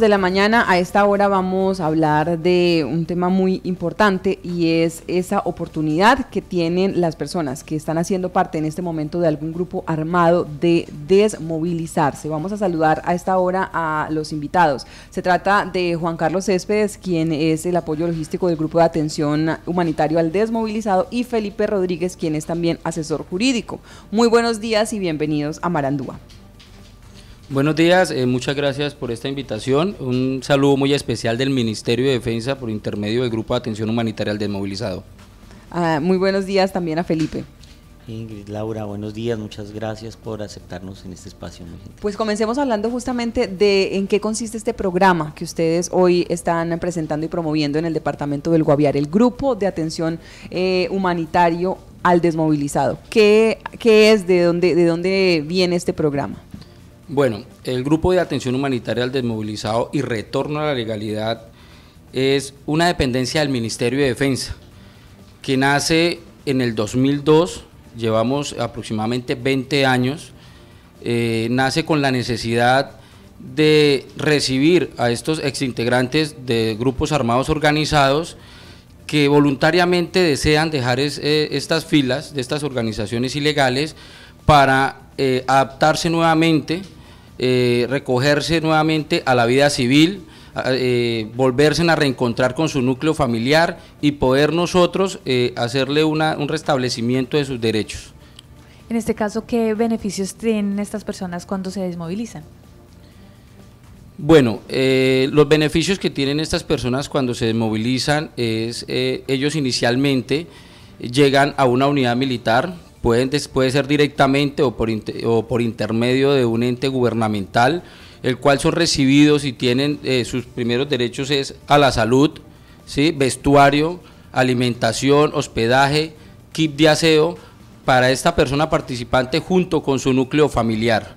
de la mañana a esta hora vamos a hablar de un tema muy importante y es esa oportunidad que tienen las personas que están haciendo parte en este momento de algún grupo armado de desmovilizarse. Vamos a saludar a esta hora a los invitados. Se trata de Juan Carlos Céspedes, quien es el apoyo logístico del grupo de atención humanitario al desmovilizado y Felipe Rodríguez, quien es también asesor jurídico. Muy buenos días y bienvenidos a Marandúa. Buenos días, eh, muchas gracias por esta invitación. Un saludo muy especial del Ministerio de Defensa por intermedio del Grupo de Atención Humanitaria al Desmovilizado. Ah, muy buenos días también a Felipe. Ingrid, Laura, buenos días, muchas gracias por aceptarnos en este espacio. Pues comencemos hablando justamente de en qué consiste este programa que ustedes hoy están presentando y promoviendo en el Departamento del Guaviar, el Grupo de Atención Humanitaria eh, Humanitario al Desmovilizado. ¿Qué, es, de dónde, de dónde viene este programa? Bueno, el Grupo de Atención Humanitaria al Desmovilizado y Retorno a la Legalidad es una dependencia del Ministerio de Defensa que nace en el 2002, llevamos aproximadamente 20 años, eh, nace con la necesidad de recibir a estos exintegrantes de grupos armados organizados que voluntariamente desean dejar eh, estas filas de estas organizaciones ilegales para eh, adaptarse nuevamente eh, recogerse nuevamente a la vida civil, eh, volverse a reencontrar con su núcleo familiar y poder nosotros eh, hacerle un restablecimiento de sus derechos. En este caso, ¿qué beneficios tienen estas personas cuando se desmovilizan? Bueno, los beneficios que tienen estas personas cuando se desmovilizan es, ellos inicialmente llegan a una unidad militar, puede ser directamente o por, intermedio de un ente gubernamental, el cual son recibidos y tienen eh, sus primeros derechos es a la salud, vestuario, alimentación, hospedaje, kit de aseo para esta persona participante junto con su núcleo familiar.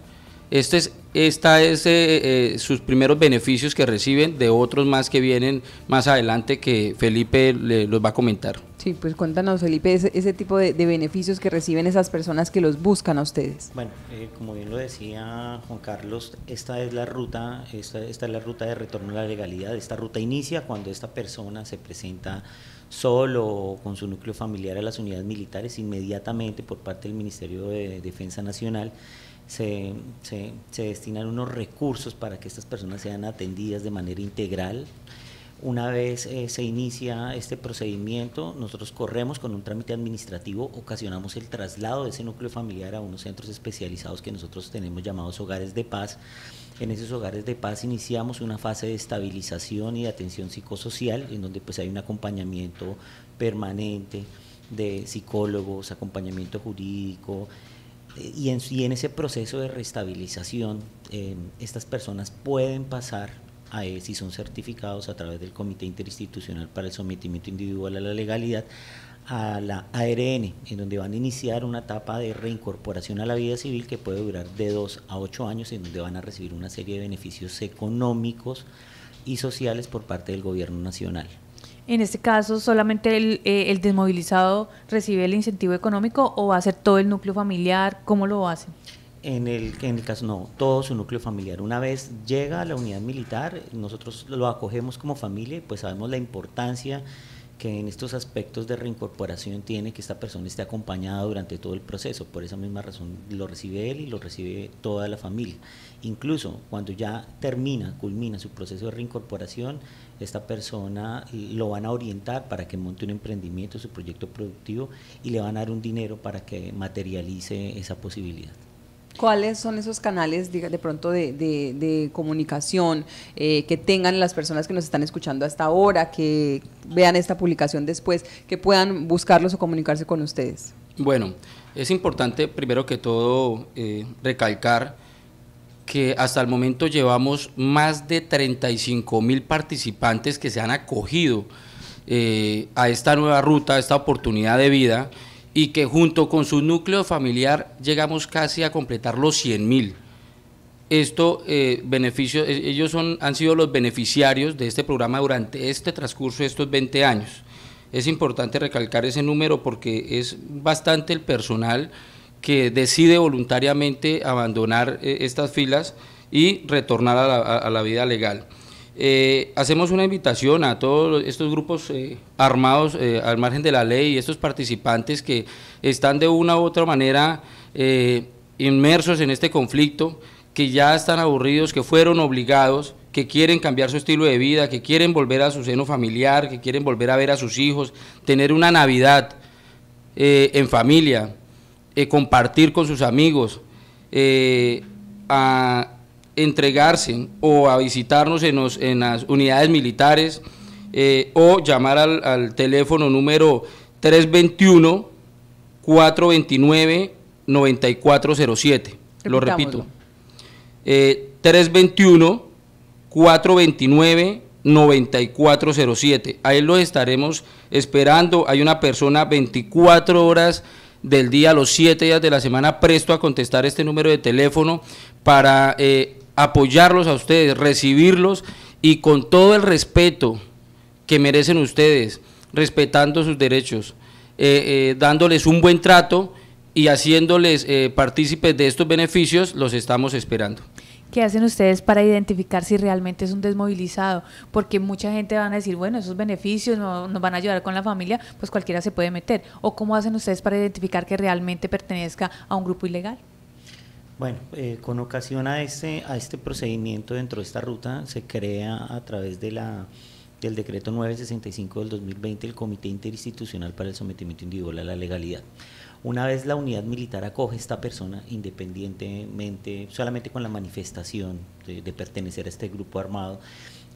Este es esta es eh, eh, sus primeros beneficios que reciben de otros más que vienen más adelante que Felipe le, los va a comentar. Sí, pues cuéntanos Felipe ese, tipo de, beneficios que reciben esas personas que los buscan a ustedes. Bueno, eh, como bien lo decía Juan Carlos, esta es la ruta, esta, esta es la ruta de retorno a la legalidad. Esta ruta inicia cuando esta persona se presenta solo con su núcleo familiar a las unidades militares inmediatamente por parte del Ministerio de Defensa Nacional se, se, destinan unos recursos para que estas personas sean atendidas de manera integral. Una vez eh, se inicia este procedimiento, nosotros corremos con un trámite administrativo, ocasionamos el traslado de ese núcleo familiar a unos centros especializados que nosotros tenemos llamados hogares de paz. En esos hogares de paz iniciamos una fase de estabilización y de atención psicosocial, en donde pues hay un acompañamiento permanente de psicólogos, acompañamiento jurídico, y en, y en, ese proceso de restabilización, em, estas personas pueden pasar, a, eh, si son certificados a través del Comité Interinstitucional para el Sometimiento Individual a la Legalidad, a la ARN, en donde van a iniciar una etapa de reincorporación a la vida civil que puede durar de dos a ocho años, en donde van a recibir una serie de beneficios económicos y sociales por parte del Gobierno Nacional en este caso solamente eh, el, desmovilizado recibe el incentivo económico o va a ser todo el núcleo familiar? ¿Cómo lo hacen? En el, en caso, no, todo su núcleo familiar. Una vez llega a la unidad militar, nosotros lo acogemos como familia y pues sabemos la importancia que en estos aspectos de reincorporación tiene que esta persona esté acompañada durante todo el proceso. Por esa misma razón lo recibe él y lo recibe toda la familia. Incluso cuando ya termina, culmina su proceso de reincorporación, esta persona lo van a orientar para que monte un emprendimiento, su proyecto productivo y le van a dar un dinero para que materialice esa posibilidad. ¿Cuáles son esos canales de, pronto de, comunicación eh, que tengan las personas que nos están escuchando hasta ahora, que vean esta publicación después, que puedan buscarlos o comunicarse con ustedes? Bueno, es importante primero que todo eh, recalcar que hasta el momento llevamos más de 35 mil participantes que se han acogido eh, a esta nueva ruta, a esta oportunidad de vida y que junto con su núcleo familiar llegamos casi a completar los 100 mil. Esto, eh, beneficio, eh, ellos son, han sido los beneficiarios de este programa durante este transcurso de estos 20 años. Es importante recalcar ese número porque es bastante el personal que decide voluntariamente abandonar eh, estas filas y retornar a la vida legal. Eh, hacemos una invitación a todos estos grupos eh, armados eh, al margen de la ley, estos participantes que están de una u otra manera inmersos en este conflicto, que ya están aburridos, que fueron obligados, que quieren cambiar su estilo de vida, que quieren volver a su seno familiar, que quieren volver a ver a sus hijos, tener una Navidad en familia, compartir con sus amigos, a entregarse o a visitarnos en, en las unidades militares eh, o llamar al, teléfono número 321-429-9407. Lo repito. 321-429-9407. Eh, Ahí lo estaremos esperando. Hay una persona 24 horas del día, los 7 días de la semana, presto a contestar este número de teléfono para eh, apoyarlos a ustedes, recibirlos y con todo el respeto que merecen ustedes, respetando sus derechos, eh, eh, dándoles un buen trato y haciéndoles eh, partícipes de estos beneficios, los estamos esperando. ¿Qué hacen ustedes para identificar si realmente es un desmovilizado? Porque mucha gente van a decir, bueno, esos beneficios no, nos van a ayudar con la familia, pues cualquiera se puede meter. ¿O cómo hacen ustedes para identificar que realmente pertenezca a un grupo ilegal? Bueno, eh, con ocasión a este, a este procedimiento dentro de esta ruta se crea a través de la, del decreto 965 del 2020 el Comité Interinstitucional para el Sometimiento Individual a la Legalidad. Una vez la unidad militar acoge a esta persona, independientemente, solamente con la manifestación de pertenecer a este grupo armado,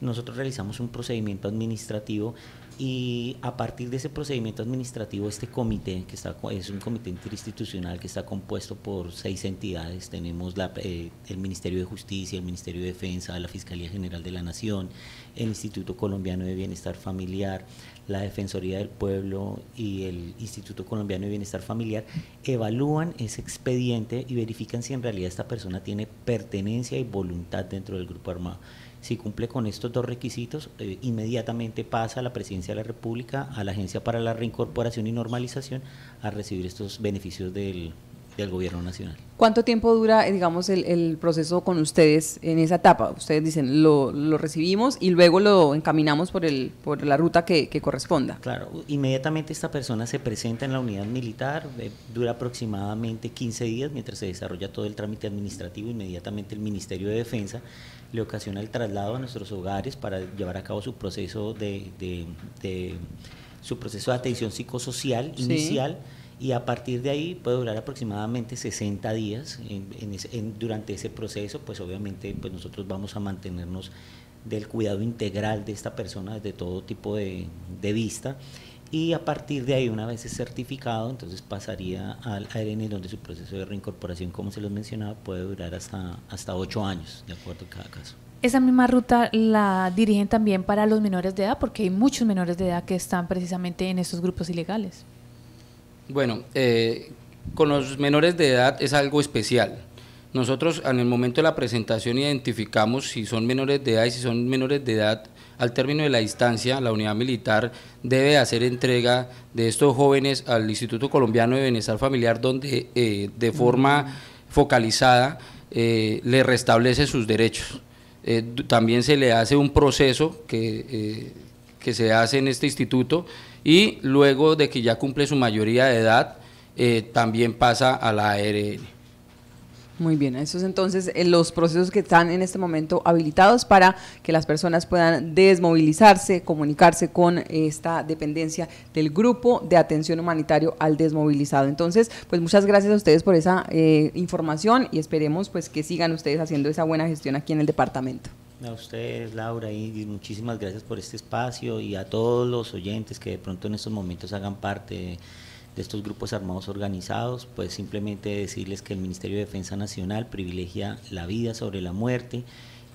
nosotros realizamos un procedimiento administrativo y a partir de ese procedimiento administrativo, este comité, que está, es un comité interinstitucional que está compuesto por seis entidades, tenemos eh, el Ministerio de Justicia, el Ministerio de Defensa, la Fiscalía General de la Nación, el Instituto Colombiano de Bienestar Familiar, la Defensoría del Pueblo y el Instituto Colombiano de Bienestar Familiar, evalúan ese expediente y verifican si en realidad esta persona tiene pertenencia y voluntad dentro del grupo armado. Si cumple con estos dos requisitos, eh, inmediatamente pasa a la Presidencia de la República, a la Agencia para la Reincorporación y Normalización, a recibir estos beneficios del, del gobierno nacional. ¿Cuánto tiempo dura, eh, digamos, el, proceso con ustedes en esa etapa? Ustedes dicen, lo, lo, recibimos y luego lo encaminamos por, el, por la ruta que, corresponda. Claro, inmediatamente esta persona se presenta en la unidad militar, eh, dura aproximadamente 15 días mientras se desarrolla todo el trámite administrativo, inmediatamente el Ministerio de Defensa le ocasiona el traslado a nuestros hogares para llevar a cabo su proceso de, de, su proceso de atención psicosocial inicial y a partir de ahí puede durar aproximadamente 60 días. durante ese proceso, pues obviamente pues nosotros vamos a mantenernos del cuidado integral de esta persona desde todo tipo de, vista y a partir de ahí, una vez es certificado, entonces pasaría al ARN, donde su proceso de reincorporación, como se los mencionaba, puede durar hasta, hasta 8 años, de acuerdo a cada caso. Esa misma ruta la dirigen también para los menores de edad, porque hay muchos menores de edad que están precisamente en estos grupos ilegales. Bueno, eh, con los menores de edad es algo especial. Nosotros en el momento de la presentación identificamos si son menores de edad y si son menores de edad al término de la distancia, la unidad militar debe hacer entrega de estos jóvenes al Instituto Colombiano de Bienestar Familiar, donde eh, de forma mm. focalizada eh, le restablece sus derechos. también se le hace un proceso que que se hace en este instituto y luego de que ya cumple su mayoría de edad, eh, también pasa a la ARN. Muy bien, esos entonces eh, los procesos que están en este momento habilitados para que las personas puedan desmovilizarse, comunicarse con esta dependencia del grupo de atención humanitario al desmovilizado. Entonces, pues muchas gracias a ustedes por esa eh, información y esperemos pues que sigan ustedes haciendo esa buena gestión aquí en el departamento. A ustedes, Laura, y muchísimas gracias por este espacio y a todos los oyentes que de pronto en estos momentos hagan parte de, estos grupos armados organizados, pues simplemente decirles que el Ministerio de Defensa Nacional privilegia la vida sobre la muerte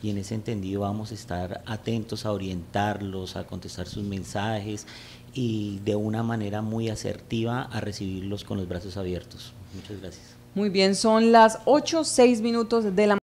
y en ese entendido vamos a estar atentos a orientarlos, a contestar sus mensajes y de una manera muy asertiva a recibirlos con los brazos abiertos. Muchas gracias. Muy bien, son las 8, 6 minutos de la